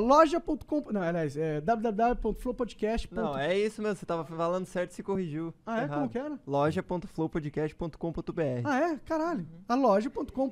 Loja.com. Não, aliás, é www.flowpodcast.com Não, é isso mesmo, você tava falando certo e se corrigiu. Ah, é? Errado. Como que era? Loja.flowpodcast.com.br. Ah, é? Caralho. A loja.com.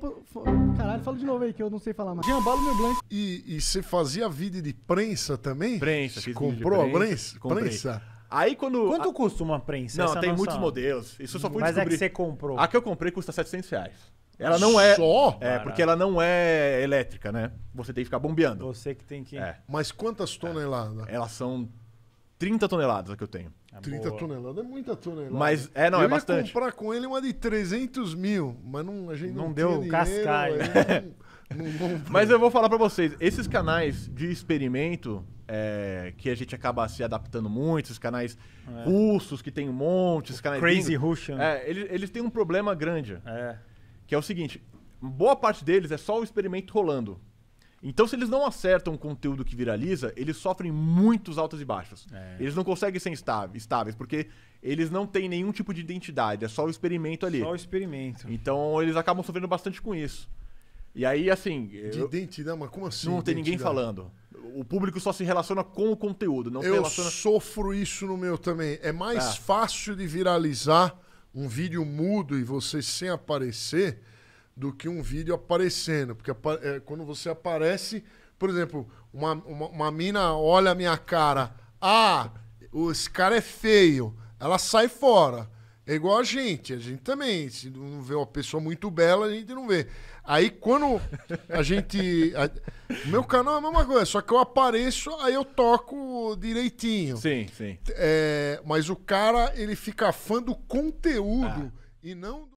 Caralho, fala de novo aí que eu não sei falar mais. Jambalo meu blanco. E, você fazia vídeo de prensa também? Prensa, Você comprou a prensa? prensa? Aí quando. Quanto custa uma prensa? Não, Essa tem muitos modelos. Isso eu só fui Mas é que você comprou. A que eu comprei custa 700 reais. Ela não é. Só? É, porque ela não é elétrica, né? Você tem que ficar bombeando. Você que tem que. É. Mas quantas toneladas? É. Elas são 30 toneladas que eu tenho. É 30 boa. toneladas é muita tonelada. Mas é, não, eu é bastante. Eu ia comprar com ele uma de 300 mil, mas não, a gente não, não deu cascalho. mas eu vou falar para vocês: esses canais de experimento é, que a gente acaba se adaptando muito, esses canais é. russos que tem um monte, esses canais. Crazy Russian. É, eles, eles têm um problema grande. É que é o seguinte: boa parte deles é só o experimento rolando. Então, se eles não acertam o conteúdo que viraliza, eles sofrem muitos altos e baixos. É. Eles não conseguem ser estáveis, porque eles não têm nenhum tipo de identidade, é só o experimento ali. Só o experimento. Então, eles acabam sofrendo bastante com isso. E aí, assim. De eu... identidade, mas como assim? Não tem ninguém falando. O público só se relaciona com o conteúdo, não eu se relaciona. sofro isso no meu também. É mais ah. fácil de viralizar um vídeo mudo e você sem aparecer do que um vídeo aparecendo. Porque é, quando você aparece, por exemplo, uma, uma, uma, mina olha a minha cara, ah, esse cara é feio, ela sai fora. É igual a gente, a gente também. Se não vê uma pessoa muito bela, a gente não vê. Aí quando a gente. A, meu canal é a mesma coisa, só que eu apareço, aí eu toco direitinho. Sim, sim. É, mas o cara, ele fica fã do conteúdo ah. e não.